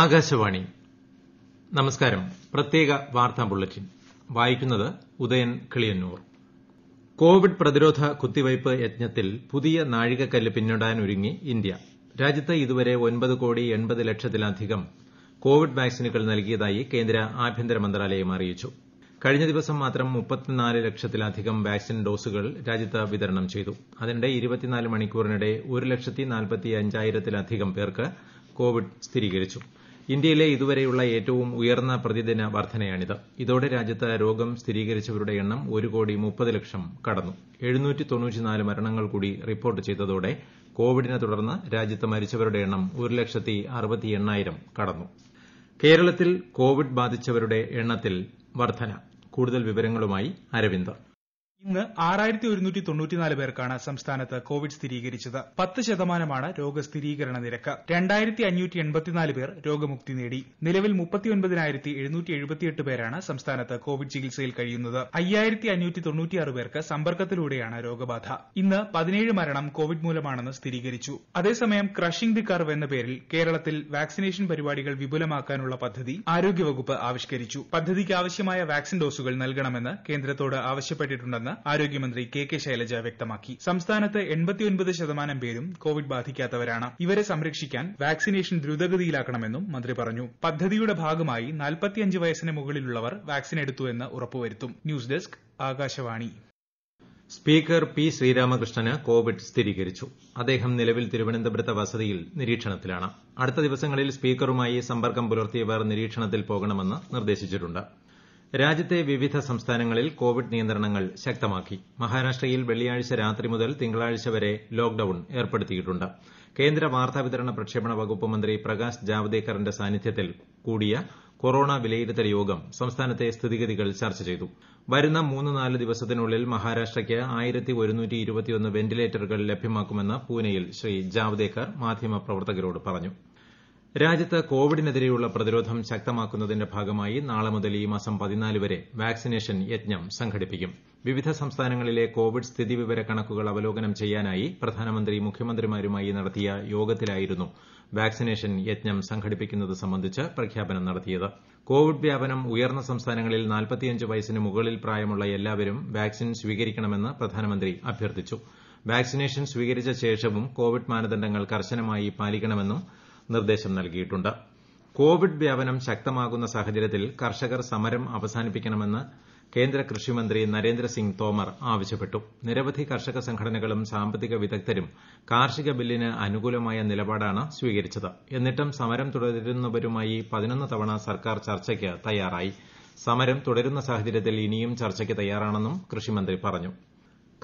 ആകാശവാണി നമസ്കാരം പ്രത്യേക വാർത്താ ബുള്ളറ്റിൻ വായിക്കുന്നത് ഉദയൻ കിളിയന്നൂർ കോവിഡ് പ്രതിരോധ കുത്തിവയ്പ് യജ്ഞത്തിൽ പുതിയ നാഴികക്കല്ല് പിന്നിടാനൊരുങ്ങി ഇന്ത്യ രാജ്യത്ത് ഇതുവരെ ഒൻപത് കോടി എൺപത് ലക്ഷത്തിലധികം കോവിഡ് വാക്സിനുകൾ നൽകിയതായി കേന്ദ്ര ആഭ്യന്തര മന്ത്രാലയം അറിയിച്ചു കഴിഞ്ഞ ദിവസം മാത്രം മുപ്പത്തിനാല് ലക്ഷത്തിലധികം വാക്സിൻ ഡോസുകൾ രാജ്യത്ത് വിതരണം ചെയ്തു അതിനിടെ മണിക്കൂറിനിടെ ഒരു ലക്ഷത്തി നാൽപ്പത്തി അഞ്ചായിരത്തിലധികം പേർക്ക് കോവിഡ് സ്ഥിരീകരിച്ചു ഇന്ത്യയിലെ ഇതുവരെയുള്ള ഏറ്റവും ഉയർന്ന പ്രതിദിന വർദ്ധനയാണിത് ഇതോടെ രാജ്യത്ത് രോഗം സ്ഥിരീകരിച്ചവരുടെ എണ്ണം ഒരു കോടി മുപ്പത് ലക്ഷം കടന്നു മരണങ്ങൾ കൂടി റിപ്പോർട്ട് ചെയ്തതോടെ കോവിഡിനെ തുടർന്ന് രാജ്യത്ത് മരിച്ചവരുടെ എണ്ണം ഒരു ലക്ഷത്തി അറുപത്തി എണ്ണായിരം കടന്നു കേരളത്തിൽ കോവിഡ് ബാധിച്ചവരുടെ എണ്ണത്തിൽ വർദ്ധന കൂടുതൽ വിവരങ്ങളുമായി അരവിന്ദ് ഇന്ന് ആറായിരത്തി ഒരുന്നൂറ്റി തൊണ്ണൂറ്റിനാല് പേർക്കാണ് സംസ്ഥാനത്ത് കോവിഡ് സ്ഥിരീകരിച്ചത് പത്ത് ശതമാനമാണ് രോഗസ്ഥിരീകരണ നിരക്ക് രണ്ടായിരത്തി അഞ്ഞൂറ്റി എൺപത്തിനാല് പേർ രോഗമുക്തി നേടി നിലവിൽ മുപ്പത്തിയൊൻപതിനായിരത്തി എഴുന്നൂറ്റി എഴുപത്തിയെട്ട് പേരാണ് സംസ്ഥാനത്ത് കോവിഡ് ചികിത്സയിൽ കഴിയുന്നത് അയ്യായിരത്തി അഞ്ഞൂറ്റി തൊണ്ണൂറ്റിയാറ് പേർക്ക് സമ്പർക്കത്തിലൂടെയാണ് രോഗബാധ ഇന്ന് പതിനേഴ് മരണം കോവിഡ് മൂലമാണെന്ന് സ്ഥിരീകരിച്ചു അതേസമയം ക്രഷിംഗ് ദി കർവ് എന്ന പേരിൽ കേരളത്തിൽ വാക്സിനേഷൻ പരിപാടികൾ വിപുലമാക്കാനുള്ള പദ്ധതി ആരോഗ്യവകുപ്പ് ആവിഷ്കരിച്ചു പദ്ധതിക്ക് ആവശ്യമായ വാക്സിൻ ഡോസുകൾ നൽകണമെന്ന് കേന്ദ്രത്തോട് ആവശ്യപ്പെട്ടിട്ടുണ്ടെന്ന് ആരോഗ്യമന്ത്രി കെ കെ ശൈലജ വ്യക്തമാക്കി സംസ്ഥാനത്ത് ശതമാനം പേരും കോവിഡ് ബാധിക്കാത്തവരാണ് ഇവരെ സംരക്ഷിക്കാൻ വാക്സിനേഷൻ ദ്രുതഗതിയിലാക്കണമെന്നും മന്ത്രി പറഞ്ഞു പദ്ധതിയുടെ ഭാഗമായി വയസ്സിന് മുകളിലുള്ളവർ വാക്സിൻ എടുത്തു എന്ന് ഉറപ്പുവരുത്തും news desk Akashvani speaker P ശ്രീരാമകൃഷ്ണന് കോവിഡ് സ്ഥിരീകരിച്ചു അദ്ദേഹം നിലവിൽ തിരുവനന്തപുരത്ത് വസതിയിൽ നിരീക്ഷണത്തിലാണ് അടുത്ത ദിവസങ്ങളിൽ സ്പീക്കറുമായി സമ്പർക്കം പുലർത്തിയവർ നിരീക്ഷണത്തിൽ പോകണമെന്ന് നിർദ്ദേശിച്ചിട്ടു ് രാജ്യത്തെ വിവിധ സംസ്ഥാനങ്ങളിൽ കോവിഡ് നിയന്ത്രണങ്ങൾ ശക്തമാക്കി മഹാരാഷ്ട്രയിൽ വെള്ളിയാഴ്ച രാത്രി മുതൽ തിങ്കളാഴ്ച വരെ ലോക്ഡൌൺ ഏർപ്പെടുത്തിയിട്ടുണ്ട് കേന്ദ്ര വാർത്താവിതരണ പ്രക്ഷേപണ വകുപ്പ് മന്ത്രി പ്രകാശ് ജാവദേക്കറിന്റെ സാന്നിധ്യത്തിൽ കൂടിയ കൊറോണ വിലയിരുത്തൽ യോഗം സംസ്ഥാനത്തെ സ്ഥിതിഗതികൾ ചർച്ച ചെയ്തു വരുന്ന മൂന്ന് നാല് ദിവസത്തിനുള്ളിൽ മഹാരാഷ്ട്രയ്ക്ക് വെന്റിലേറ്ററുകൾ ലഭ്യമാക്കുമെന്ന് പൂനെയിൽ ശ്രീ ജാവദേക്കർ മാധ്യമപ്രവർത്തകരോട് പറഞ്ഞു രാജ്യത്ത് കോവിഡിനെതിരെയുള്ള പ്രതിരോധം ശക്തമാക്കുന്നതിന്റെ ഭാഗമായി നാളെ മുതൽ ഈ മാസം വരെ വാക്സിനേഷൻ യജ്ഞം സംഘടിപ്പിക്കും വിവിധ സംസ്ഥാനങ്ങളിലെ കോവിഡ് സ്ഥിതിവിവര കണക്കുകൾ അവലോകനം ചെയ്യാനായി പ്രധാനമന്ത്രി മുഖ്യമന്ത്രിമാരുമായി നടത്തിയ യോഗത്തിലായിരുന്നു വാക്സിനേഷൻ യജ്ഞം സംഘടിപ്പിക്കുന്നത് സംബന്ധിച്ച് പ്രഖ്യാപനം നടത്തിയത് കോവിഡ് വ്യാപനം ഉയർന്ന സംസ്ഥാനങ്ങളിൽ വയസ്സിന് മുകളിൽ പ്രായമുള്ള എല്ലാവരും വാക്സിൻ സ്വീകരിക്കണമെന്ന് പ്രധാനമന്ത്രി അഭ്യർത്ഥിച്ചു വാക്സിനേഷൻ സ്വീകരിച്ച ശേഷവും കോവിഡ് മാനദണ്ഡങ്ങൾ കർശനമായി പാലിക്കണമെന്നും നിർദ്ദേശം നൽകിയിട്ടുണ്ട് കോവിഡ് വ്യാപനം ശക്തമാകുന്ന സാഹചര്യത്തിൽ കർഷകർ സമരം അവസാനിപ്പിക്കണമെന്ന് കേന്ദ്ര കൃഷിമന്ത്രി നരേന്ദ്രസിംഗ് തോമർ ആവശ്യപ്പെട്ടു നിരവധി കർഷക സംഘടനകളും സാമ്പത്തിക വിദഗ്ധരും കാർഷിക ബില്ലിന് അനുകൂലമായ നിലപാടാണ് സ്വീകരിച്ചത് എന്നിട്ടും സമരം തുടരുന്നവരുമായി പതിനൊന്ന് തവണ സർക്കാർ ചർച്ചയ്ക്ക് തയ്യാറായി സമരം തുടരുന്ന സാഹചര്യത്തിൽ ഇനിയും ചർച്ചയ്ക്ക് തയ്യാറാണെന്നും കൃഷിമന്ത്രി പറഞ്ഞു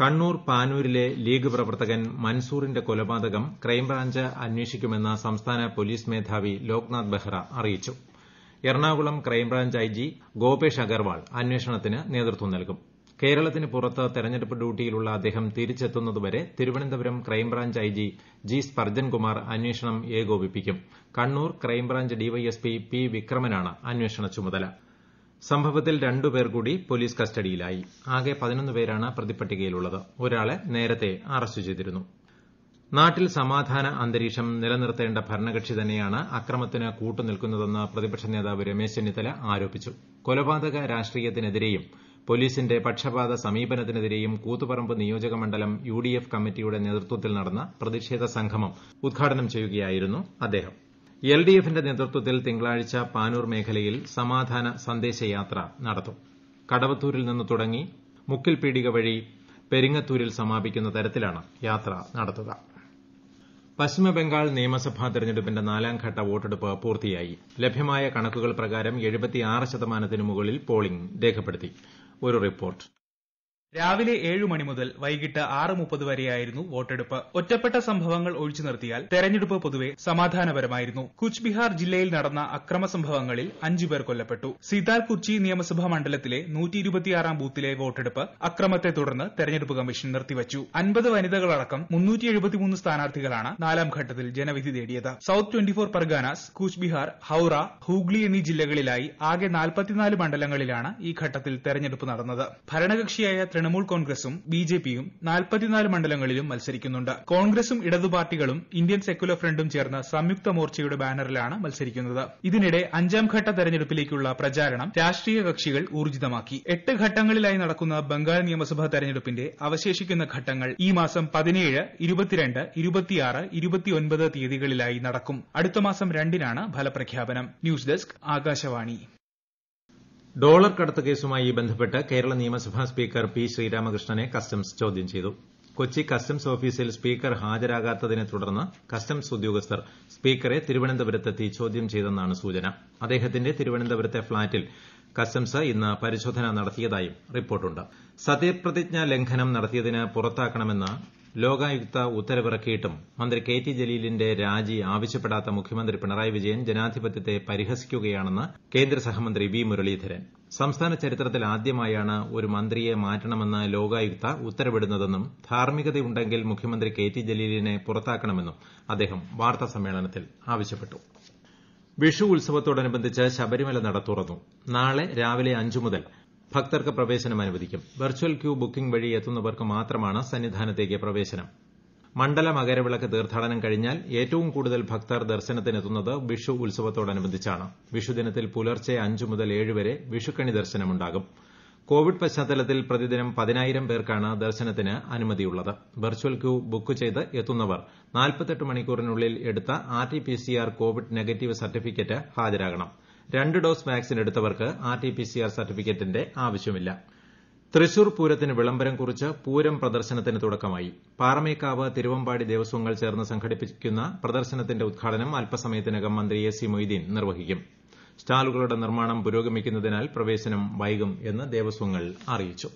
കണ്ണൂർ പാനൂരിലെ ലീഗ് പ്രവർത്തകൻ മൻസൂറിന്റെ കൊലപാതകം ക്രൈംബ്രാഞ്ച് അന്വേഷിക്കുമെന്ന് സംസ്ഥാന പോലീസ് മേധാവി ലോക്നാഥ് ബെഹ്റ അറിയിച്ചു Ernakulam crime branch I G Gopesh Agarwal അന്വേഷണത്തിന് നേതൃത്വം നൽകും കേരളത്തിന് പുറത്ത് തെരഞ്ഞെടുപ്പ് ഡ്യൂട്ടിയിലുള്ള അദ്ദേഹം തിരിച്ചെത്തുന്നതുവരെ Thiruvananthapuram crime branch I G G Sparjankumar അന്വേഷണം ഏകോപിപ്പിക്കും കണ്ണൂർ ക്രൈംബ്രാഞ്ച് ഡിവൈഎസ്പി പി വിക്രമനാണ് അന്വേഷണ ചുമതല സംഭവത്തിൽ രണ്ടു പേർ കൂടി പോലീസ് കസ്റ്റഡിയിലായി ആകെ പേരാണ് പ്രതിപ്പട്ടികയിലുള്ളത് ഒരാളെ നേരത്തെ അറസ്റ്റ് ചെയ്തിരുന്നു നാട്ടിൽ സമാധാന അന്തരീക്ഷം നിലനിർത്തേണ്ട ഭരണകക്ഷി തന്നെയാണ് അക്രമത്തിന് കൂട്ടുനിൽക്കുന്നതെന്ന് പ്രതിപക്ഷ നേതാവ് രമേശ് ചെന്നിത്തല ആരോപിച്ചു കൊലപാതക രാഷ്ട്രീയത്തിനെതിരെയും പോലീസിന്റെ പക്ഷപാത സമീപനത്തിനെതിരെയും കൂത്തുപറമ്പ് നിയോജക മണ്ഡലം യുഡിഎഫ് കമ്മിറ്റിയുടെ നേതൃത്വത്തിൽ നടന്ന പ്രതിഷേധ സംഗമം ഉദ്ഘാടനം ചെയ്യുകയായിരുന്നു അദ്ദേഹം എൽ ഡി എഫിന്റെ നേതൃത്വത്തിൽ തിങ്കളാഴ്ച പാനൂർ മേഖലയിൽ സമാധാന സന്ദേശയാത്ര നടത്തും കടവത്തൂരിൽ നിന്ന് തുടങ്ങി മുക്കിൽപീടിക വഴി പെരിങ്ങത്തൂരിൽ സമാപിക്കുന്ന തരത്തിലാണ് യാത്ര നടത്തുക പശ്ചിമ ബംഗാൾ നിയമസഭാ തെരഞ്ഞെടുപ്പിന്റെ നാലാംഘട്ട വോട്ടെടുപ്പ് പൂർത്തിയായി ലഭ്യമായ കണക്കുകൾ പ്രകാരം ശതമാനത്തിന് മുകളിൽ പോളിംഗ് രേഖപ്പെടുത്തി ഒരു റിപ്പോർട്ട് രാവിലെ ഏഴ് മണി മുതൽ വൈകിട്ട് ആറ് മുപ്പത് വരെയായിരുന്നു വോട്ടെടുപ്പ് ഒറ്റപ്പെട്ട സംഭവങ്ങൾ ഒഴിച്ചു നിർത്തിയാൽ തെരഞ്ഞെടുപ്പ് പൊതുവെ സമാധാനപരമായിരുന്നു കൂച്ച് ബിഹാർ ജില്ലയിൽ നടന്ന അക്രമ സംഭവങ്ങളിൽ അഞ്ച് പേർ കൊല്ലപ്പെട്ടു കുർച്ചി നിയമസഭാ മണ്ഡലത്തിലെ ബൂത്തിലെ വോട്ടെടുപ്പ് അക്രമത്തെ തുടർന്ന് തെരഞ്ഞെടുപ്പ് കമ്മീഷൻ നിർത്തിവച്ചു അൻപത് വനിതകളടക്കം സ്ഥാനാർത്ഥികളാണ് നാലാം ഘട്ടത്തിൽ ജനവിധി തേടിയത് south twenty four Parganas Cooch Behar Howrah Hooghly എന്നീ ജില്ലകളിലായി ആകെ മണ്ഡലങ്ങളിലാണ് ഈ ഘട്ടത്തിൽ തെരഞ്ഞെടുപ്പ് നടന്നത് ഭരണകക്ഷിയായ തൃണമൂൽ കോൺഗ്രസും ബിജെപിയും കോൺഗ്രസും പാർട്ടികളും ഇന്ത്യൻ സെക്യുലർ ഫ്രണ്ടും ചേർന്ന് സംയുക്ത മോർച്ചയുടെ ബാനറിലാണ് മത്സരിക്കുന്നത് ഇതിനിടെ അഞ്ചാംഘട്ട തെരഞ്ഞെടുപ്പിലേക്കുള്ള പ്രചാരണം രാഷ്ട്രീയ കക്ഷികൾ ഊർജ്ജിതമാക്കി എട്ട് ഘട്ടങ്ങളിലായി നടക്കുന്ന ബംഗാൾ നിയമസഭാ തെരഞ്ഞെടുപ്പിന്റെ അവശേഷിക്കുന്ന ഘട്ടങ്ങൾ ഈ മാസം പതിനേഴ് ഇരുപത്തിരണ്ട് ഇരുപത്തിയാറ് ഇരുപത്തിയൊൻപത് തീയതികളിലായി നടക്കും അടുത്ത മാസം രണ്ടിനാണ് ഫലപ്രഖ്യാപനം ന്യൂസ് ഡെസ്ക് ആകാശവാണി ഡോളർ കടത്ത് കേസുമായി ബന്ധപ്പെട്ട് കേരള നിയമസഭാ സ്പീക്കർ പി ശ്രീരാമകൃഷ്ണനെ കസ്റ്റംസ് ചോദ്യം ചെയ്തു കൊച്ചി കസ്റ്റംസ് ഓഫീസിൽ സ്പീക്കർ ഹാജരാകാത്തതിനെ തുടർന്ന് കസ്റ്റംസ് ഉദ്യോഗസ്ഥർ സ്പീക്കറെ തിരുവനന്തപുരത്തെത്തി ചോദ്യം ചെയ്തെന്നാണ് സൂചന അദ്ദേഹത്തിന്റെ തിരുവനന്തപുരത്തെ ഫ്ളാറ്റിൽ കസ്റ്റംസ് ഇന്ന് പരിശോധന നടത്തിയതായും റിപ്പോർട്ടുണ്ട് സത്യപ്രതിജ്ഞാ ലംഘനം നടത്തിയതിന് പുറത്താക്കണമെന്ന് ലോകായുക്ത ഉത്തരവിറക്കിയിട്ടും മന്ത്രി കെ ടി ജലീലിന്റെ രാജി ആവശ്യപ്പെടാത്ത മുഖ്യമന്ത്രി പിണറായി വിജയൻ ജനാധിപത്യത്തെ പരിഹസിക്കുകയാണെന്ന് കേന്ദ്ര സഹമന്ത്രി വി മുരളീധരൻ സംസ്ഥാന ചരിത്രത്തിൽ ആദ്യമായാണ് ഒരു മന്ത്രിയെ മാറ്റണമെന്ന് ലോകായുക്ത ഉത്തരവിടുന്നതെന്നും ധാർമ്മികതയുണ്ടെങ്കിൽ മുഖ്യമന്ത്രി കെ ടി ജലീലിനെ പുറത്താക്കണമെന്നും അദ്ദേഹം വാർത്താസമ്മേളനത്തിൽ ആവശ്യപ്പെട്ടു വിഷു ഉത്സവത്തോടനുബന്ധിച്ച് ശബരിമല നട തുറന്നു നാളെ രാവിലെ അഞ്ചു മുതൽ ഭക്തർക്ക് പ്രവേശനം അനുവദിക്കും വെർച്ചൽ ക്യൂ ബുക്കിംഗ് വഴി എത്തുന്നവർക്ക് മാത്രമാണ് സന്നിധാനത്തേക്ക് പ്രവേശനം മണ്ഡല മകരവിളക്ക് തീർത്ഥാടനം കഴിഞ്ഞാൽ ഏറ്റവും കൂടുതൽ ഭക്തർ ദർശനത്തിനെത്തുന്നത് വിഷു ഉത്സവത്തോടനുബന്ധിച്ചാണ് വിഷുദിനത്തിൽ പുലർച്ചെ അഞ്ച് മുതൽ ഏഴ് വരെ വിഷുക്കണി ദർശനമുണ്ടാകും കോവിഡ് പശ്ചാത്തലത്തിൽ പ്രതിദിനം പതിനായിരം പേർക്കാണ് ദർശനത്തിന് അനുമതിയുള്ളത് വെർച്വൽ ക്യൂ ബുക്ക് ചെയ്ത് എത്തുന്നവർ മണിക്കൂറിനുള്ളിൽ എടുത്ത C R Covid negative certificate ഹാജരാകണം രണ്ട് ഡോസ് വാക്സിൻ എടുത്തവർക്ക് ആർടിപിസിആർ സർട്ടിഫിക്കറ്റിന്റെ ആവശ്യമില്ല തൃശൂർ പൂരത്തിന് വിളംബരം കുറിച്ച് പൂരം പ്രദർശനത്തിന് തുടക്കമായി പാറമേക്കാവ് തിരുവമ്പാടി ദേവസ്വങ്ങൾ ചേർന്ന് സംഘടിപ്പിക്കുന്ന പ്രദർശനത്തിന്റെ ഉദ്ഘാടനം അല്പസമയത്തിനകം മന്ത്രി എ സി മൊയ്തീൻ നിർവഹിക്കും സ്റ്റാളുകളുടെ നിർമ്മാണം പുരോഗമിക്കുന്നതിനാൽ പ്രവേശനം വൈകും എന്ന് ദേവസ്വങ്ങൾ അറിയിച്ചു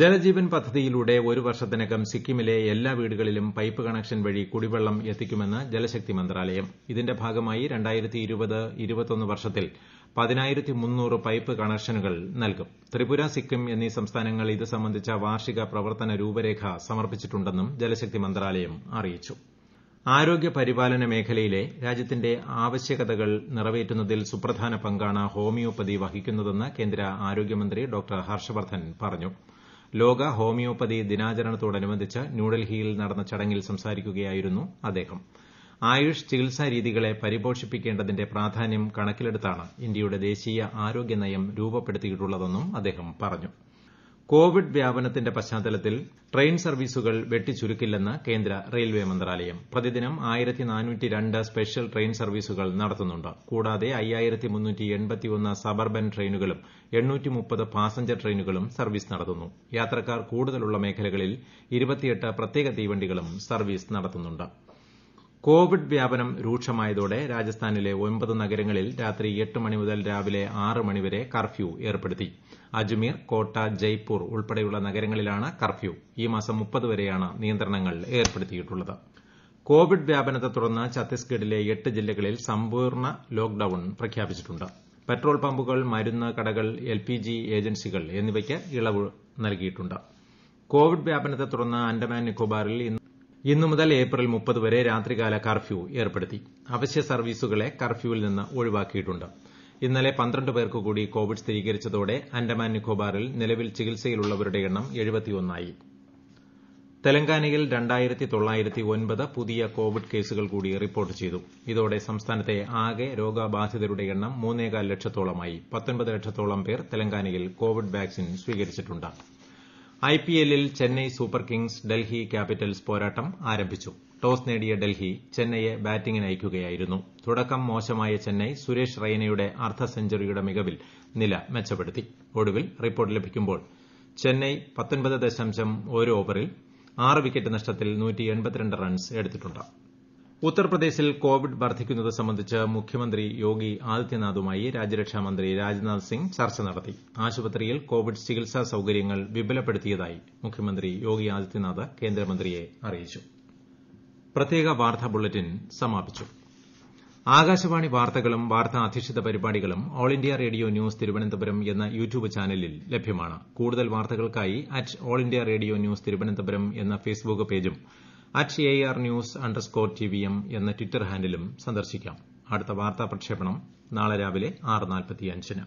ജലജീവൻ പദ്ധതിയിലൂടെ ഒരു വർഷത്തിനകം സിക്കിമിലെ എല്ലാ വീടുകളിലും പൈപ്പ് കണക്ഷൻ വഴി കുടിവെള്ളം എത്തിക്കുമെന്ന് ജലശക്തി മന്ത്രാലയം ഇതിന്റെ ഭാഗമായി വർഷത്തിൽ പൈപ്പ് കണക്ഷനുകൾ നൽകും ത്രിപുര സിക്കിം എന്നീ സംസ്ഥാനങ്ങൾ ഇത് സംബന്ധിച്ച വാർഷിക പ്രവർത്തന രൂപരേഖ സമർപ്പിച്ചിട്ടുണ്ടെന്നും ജലശക്തി മന്ത്രാലയം അറിയിച്ചു ആരോഗ്യ പരിപാലന മേഖലയിലെ രാജ്യത്തിന്റെ ആവശ്യകതകൾ നിറവേറ്റുന്നതിൽ സുപ്രധാന പങ്കാണ് ഹോമിയോപ്പതി വഹിക്കുന്നതെന്ന് കേന്ദ്ര ആരോഗ്യമന്ത്രി ഡോ ഹർഷവർദ്ധൻ പറഞ്ഞു ലോക ഹോമിയോപ്പതി ദിനാചരണത്തോടനുബന്ധിച്ച് ന്യൂഡൽഹിയിൽ നടന്ന ചടങ്ങിൽ സംസാരിക്കുകയായിരുന്നു അദ്ദേഹം ആയുഷ് രീതികളെ പരിപോഷിപ്പിക്കേണ്ടതിന്റെ പ്രാധാന്യം കണക്കിലെടുത്താണ് ഇന്ത്യയുടെ ദേശീയ ആരോഗ്യ നയം രൂപപ്പെടുത്തിയിട്ടുള്ളതെന്നും അദ്ദേഹം പറഞ്ഞു കോവിഡ് വ്യാപനത്തിന്റെ പശ്ചാത്തലത്തിൽ ട്രെയിൻ സർവ്വീസുകൾ വെട്ടിച്ചുരുക്കില്ലെന്ന് കേന്ദ്ര റെയിൽവേ മന്ത്രാലയം പ്രതിദിനം സ്പെഷ്യൽ ട്രെയിൻ സർവ്വീസുകൾ നടത്തുന്നുണ്ട് കൂടാതെ സബർബൻ ട്രെയിനുകളും പാസഞ്ചർ ട്രെയിനുകളും സർവ്വീസ് നടത്തുന്നു യാത്രക്കാർ കൂടുതലുള്ള മേഖലകളിൽ പ്രത്യേക തീവണ്ടികളും സർവ്വീസ് നടത്തുന്നു ് കോവിഡ് വ്യാപനം രൂക്ഷമായതോടെ രാജസ്ഥാനിലെ ഒമ്പത് നഗരങ്ങളിൽ രാത്രി എട്ട് മണി മുതൽ രാവിലെ ആറ് മണി വരെ കർഫ്യൂ ഏർപ്പെടുത്തി അജ്മീർ കോട്ട ജയ്പൂർ ഉൾപ്പെടെയുള്ള നഗരങ്ങളിലാണ് കർഫ്യൂ ഈ മാസം വരെയാണ് നിയന്ത്രണങ്ങൾ ഏർപ്പെടുത്തിയിട്ടുള്ളത് കോവിഡ് വ്യാപനത്തെ തുടർന്ന് ഛത്തീസ്ഗഡിലെ എട്ട് ജില്ലകളിൽ സമ്പൂർണ്ണ ലോക്ഡൌൺ പ്രഖ്യാപിച്ചിട്ടുണ്ട് പെട്രോൾ പമ്പുകൾ മരുന്ന് കടകൾ എൽപിജി ഏജൻസികൾ എന്നിവയ്ക്ക് ഇളവ് നൽകിയിട്ടുണ്ട് കോവിഡ് വ്യാപനത്തെ തുടർന്ന് ആൻഡമാൻ നിക്കോബാറിൽ ഇന്ന് ഇന്നു മുതൽ ഏപ്രിൽ വരെ രാത്രികാല കർഫ്യൂ ഏർപ്പെടുത്തി അവശ്യ സർവീസുകളെ കർഫ്യൂവിൽ നിന്ന് ഒഴിവാക്കിയിട്ടുണ്ട് ഇന്നലെ പേർക്ക് കൂടി കോവിഡ് സ്ഥിരീകരിച്ചതോടെ ആൻഡമാൻ നിക്കോബാറിൽ നിലവിൽ ചികിത്സയിലുള്ളവരുടെ എണ്ണം തെലങ്കാനയിൽ പുതിയ കോവിഡ് കേസുകൾ കൂടി റിപ്പോർട്ട് ചെയ്തു ഇതോടെ സംസ്ഥാനത്തെ ആകെ രോഗബാധിതരുടെ എണ്ണം മൂന്നേകാൽ ലക്ഷത്തോളമായി ലക്ഷത്തോളം പേർ തെലങ്കാനയിൽ കോവിഡ് വാക്സിൻ സ്വീകരിച്ചിട്ടു ് ഐ പി എല്ലിൽ Chennai super kings Delhi capitals പോരാട്ടം ആരംഭിച്ചു ടോസ് നേടിയ ഡൽഹി ചെന്നൈയെ ബാറ്റിംഗിനയക്കുകയായിരുന്നു തുടക്കം മോശമായ ചെന്നൈ സുരേഷ് റെയ്നയുടെ അർദ്ധ സെഞ്ചറിയുടെ മികവിൽ നില മെച്ചപ്പെടുത്തി ഒടുവിൽ റിപ്പോർട്ട് ലഭിക്കുമ്പോൾ ചെന്നൈ ഓവറിൽ ആറ് വിക്കറ്റ് നഷ്ടത്തിൽ റൺസ് എടുത്തിട്ടു ് ഉത്തർപ്രദേശിൽ കോവിഡ് വർദ്ധിക്കുന്നത് സംബന്ധിച്ച് മുഖ്യമന്ത്രി യോഗി ആദിത്യനാഥുമായി രാജ്യരക്ഷാമന്ത്രി രാജ്നാഥ് സിംഗ് ചർച്ച നടത്തി ആശുപത്രിയിൽ കോവിഡ് ചികിത്സാ സൌകര്യങ്ങൾ വിപുലപ്പെടുത്തിയതായി മുഖ്യമന്ത്രി യോഗി ആദിത്യനാഥ് കേന്ദ്രമന്ത്രിയെ അറിയിച്ചു ആകാശവാണി വാർത്തകളും വാർത്താ അധിഷ്ഠിത പരിപാടികളും All India Radio news Thiruvananthapuram എന്ന യൂട്യൂബ് ചാനലിൽ ലഭ്യമാണ് കൂടുതൽ വാർത്തകൾക്കായി at All India Radio news Thiruvananthapuram എന്ന ഫേസ്ബുക്ക് പേജും at A R news underscore T V M എന്ന ട്വിറ്റർ ഹാൻഡിലും സന്ദർശിക്കാം അടുത്ത വാർത്താ പ്രക്ഷേപണം നാളെ രാവിലെ ആറ് നാൽപ്പത്തിയഞ്ചിന്